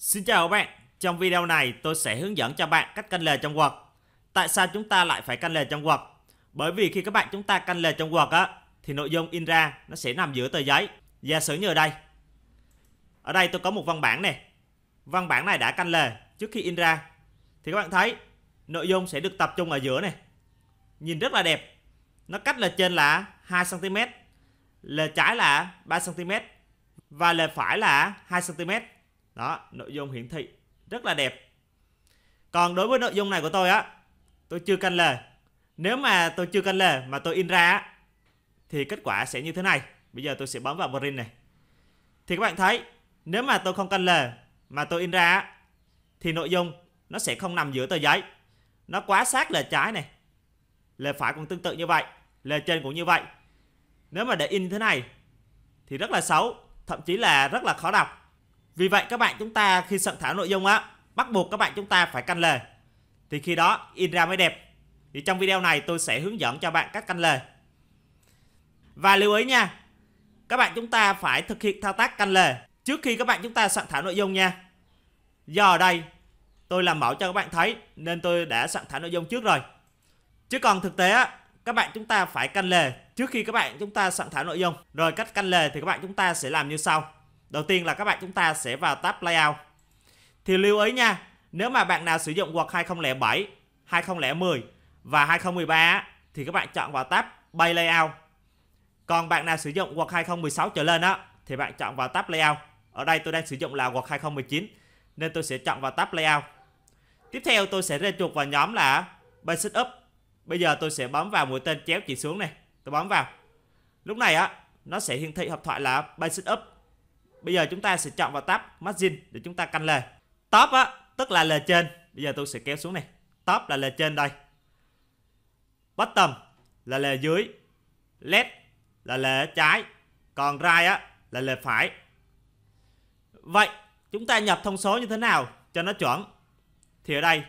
Xin chào các bạn, trong video này tôi sẽ hướng dẫn cho bạn cách canh lề trong Word. Tại sao chúng ta lại phải canh lề trong Word? Bởi vì khi các bạn chúng ta canh lề trong Word á, thì nội dung in ra nó sẽ nằm giữa tờ giấy. Giả sử như ở đây. Ở đây tôi có một văn bản này. Văn bản này đã canh lề trước khi in ra. Thì các bạn thấy nội dung sẽ được tập trung ở giữa này. Nhìn rất là đẹp. Nó cách lề trên là 2cm, lề trái là 3cm và lề phải là 2cm đó nội dung hiển thị rất là đẹp còn đối với nội dung này của tôi á tôi chưa canh lề nếu mà tôi chưa canh lề mà tôi in ra á, thì kết quả sẽ như thế này bây giờ tôi sẽ bấm vào print này thì các bạn thấy nếu mà tôi không canh lề mà tôi in ra á, thì nội dung nó sẽ không nằm giữa tờ giấy nó quá sát lề trái này lề phải cũng tương tự như vậy lề trên cũng như vậy nếu mà để in thế này thì rất là xấu thậm chí là rất là khó đọc vì vậy các bạn chúng ta khi soạn thảo nội dung á, bắt buộc các bạn chúng ta phải canh lề. Thì khi đó in ra mới đẹp. Thì trong video này tôi sẽ hướng dẫn cho bạn cách canh lề. Và lưu ý nha, các bạn chúng ta phải thực hiện thao tác canh lề trước khi các bạn chúng ta soạn thảo nội dung nha. Do ở đây tôi làm mẫu cho các bạn thấy nên tôi đã soạn thảo nội dung trước rồi. Chứ còn thực tế á, các bạn chúng ta phải canh lề trước khi các bạn chúng ta soạn thảo nội dung. Rồi cách canh lề thì các bạn chúng ta sẽ làm như sau. Đầu tiên là các bạn chúng ta sẽ vào tab layout. Thì lưu ý nha, nếu mà bạn nào sử dụng Word 2007, 2010 và 2013 thì các bạn chọn vào tab Bay Layout. Còn bạn nào sử dụng Word 2016 trở lên á thì bạn chọn vào tab Layout. Ở đây tôi đang sử dụng là Word 2019 nên tôi sẽ chọn vào tab Layout. Tiếp theo tôi sẽ rê chuột vào nhóm là Basic Up. Bây giờ tôi sẽ bấm vào mũi tên chéo chỉ xuống này. Tôi bấm vào. Lúc này á nó sẽ hiển thị hợp thoại là Basic Up Bây giờ chúng ta sẽ chọn vào tab margin để chúng ta căn lề. Top á, tức là lề trên. Bây giờ tôi sẽ kéo xuống này. Top là lề trên đây. Bottom là lề dưới. left là lề trái. Còn right á là lề phải. Vậy chúng ta nhập thông số như thế nào cho nó chuẩn? Thì ở đây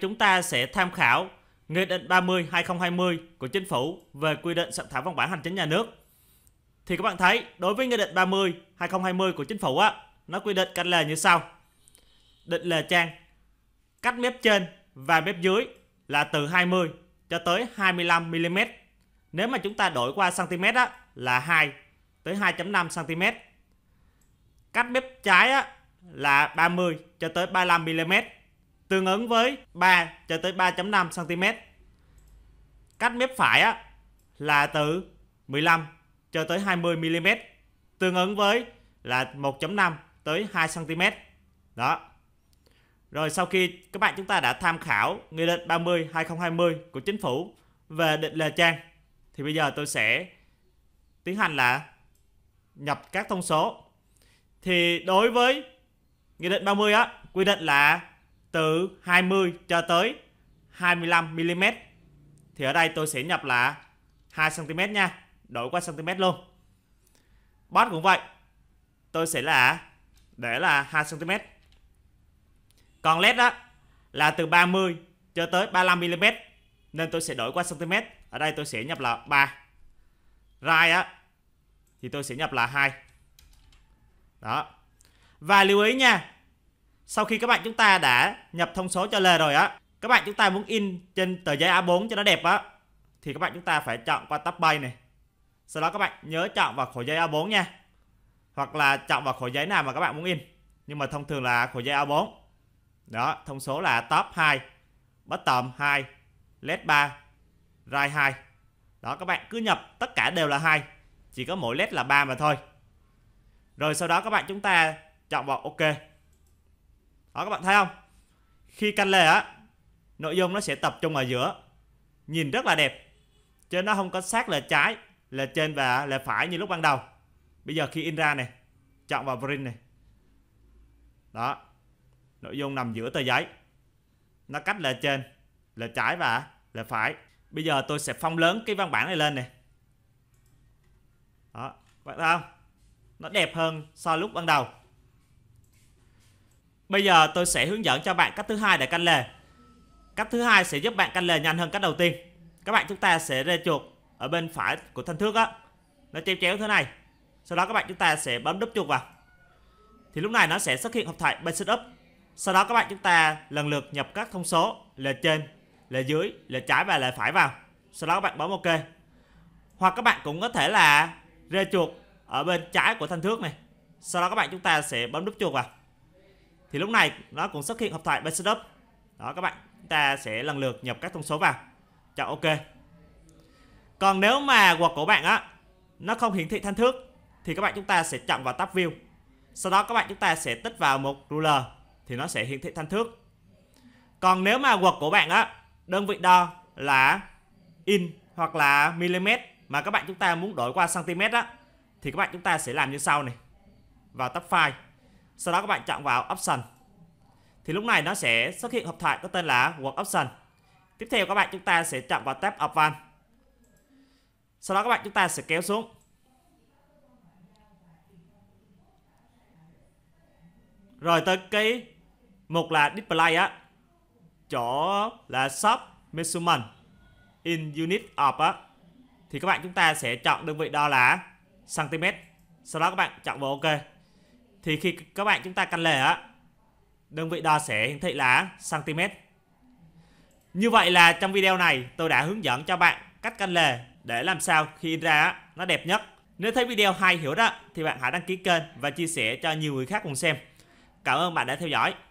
chúng ta sẽ tham khảo Nghị định 30 2020 của Chính phủ về quy định soạn thảo văn bản hành chính nhà nước thì các bạn thấy đối với Nghị định 30 2020 của chính phủ á, nó quy định cách lề như sau. Định lề trang cắt mép trên và mép dưới là từ 20 cho tới 25 mm. Nếu mà chúng ta đổi qua cm á là 2 tới 2.5 cm. cắt mép trái á là 30 cho tới 35 mm, tương ứng với 3 cho tới 3.5 cm. cắt mép phải á là từ 15 cho tới 20 mm, tương ứng với là 1.5 tới 2 cm. Đó. Rồi sau khi các bạn chúng ta đã tham khảo Nghị định 30 2020 của chính phủ về định lề trang thì bây giờ tôi sẽ tiến hành là nhập các thông số. Thì đối với Nghị định 30 á quy định là từ 20 cho tới 25 mm. Thì ở đây tôi sẽ nhập là 2 cm nha đổi qua cm luôn bot cũng vậy tôi sẽ là để là 2 cm còn led đó là từ 30 cho tới 35 mm nên tôi sẽ đổi qua cm ở đây tôi sẽ nhập là 3 rai á thì tôi sẽ nhập là 2 đó và lưu ý nha sau khi các bạn chúng ta đã nhập thông số cho lề rồi á các bạn chúng ta muốn in trên tờ giấy A4 cho nó đẹp á thì các bạn chúng ta phải chọn qua tab bay này sau đó các bạn nhớ chọn vào khổ giấy A4 nha hoặc là chọn vào khổ giấy nào mà các bạn muốn in nhưng mà thông thường là khổ giấy A4 đó thông số là top 2 bottom 2 led 3 right 2 đó các bạn cứ nhập tất cả đều là hai chỉ có mỗi led là 3 mà thôi rồi sau đó các bạn chúng ta chọn vào ok đó các bạn thấy không khi canh lề á nội dung nó sẽ tập trung ở giữa nhìn rất là đẹp chứ nó không có sát lề trái là trên và là phải như lúc ban đầu bây giờ khi in ra này chọn vào print này đó nội dung nằm giữa tờ giấy nó cách là trên là trái và là phải bây giờ tôi sẽ phong lớn cái văn bản này lên này đó bạn thấy không nó đẹp hơn so lúc ban đầu bây giờ tôi sẽ hướng dẫn cho bạn cách thứ hai để canh lề cách thứ hai sẽ giúp bạn canh lề nhanh hơn cách đầu tiên các bạn chúng ta sẽ rê chuột ở bên phải của thanh thước á nó chéo chéo thế này sau đó các bạn chúng ta sẽ bấm đúp chuột vào thì lúc này nó sẽ xuất hiện hộp thoại basic up sau đó các bạn chúng ta lần lượt nhập các thông số là trên là dưới là trái và là phải vào sau đó các bạn bấm ok hoặc các bạn cũng có thể là rê chuột ở bên trái của thanh thước này sau đó các bạn chúng ta sẽ bấm đúp chuột vào thì lúc này nó cũng xuất hiện hộp thoại basic up đó các bạn chúng ta sẽ lần lượt nhập các thông số vào chọn ok còn nếu mà quật của bạn á nó không hiển thị thanh thước thì các bạn chúng ta sẽ chọn vào tab view sau đó các bạn chúng ta sẽ tích vào một ruler thì nó sẽ hiển thị thanh thước còn nếu mà quật của bạn á đơn vị đo là in hoặc là mm mà các bạn chúng ta muốn đổi qua cm á thì các bạn chúng ta sẽ làm như sau này vào tab file sau đó các bạn chọn vào option thì lúc này nó sẽ xuất hiện hộp thoại có tên là Work Option. Tiếp theo các bạn chúng ta sẽ chọn vào tab Advanced sau đó các bạn chúng ta sẽ kéo xuống rồi tới cái một là display á chỗ là shop measurement in unit of á thì các bạn chúng ta sẽ chọn đơn vị đo là cm sau đó các bạn chọn vào ok thì khi các bạn chúng ta căn lề á đơn vị đo sẽ hiển thị là cm như vậy là trong video này tôi đã hướng dẫn cho bạn cách canh lề để làm sao khi in ra nó đẹp nhất. Nếu thấy video hay hiểu đó thì bạn hãy đăng ký kênh và chia sẻ cho nhiều người khác cùng xem. Cảm ơn bạn đã theo dõi.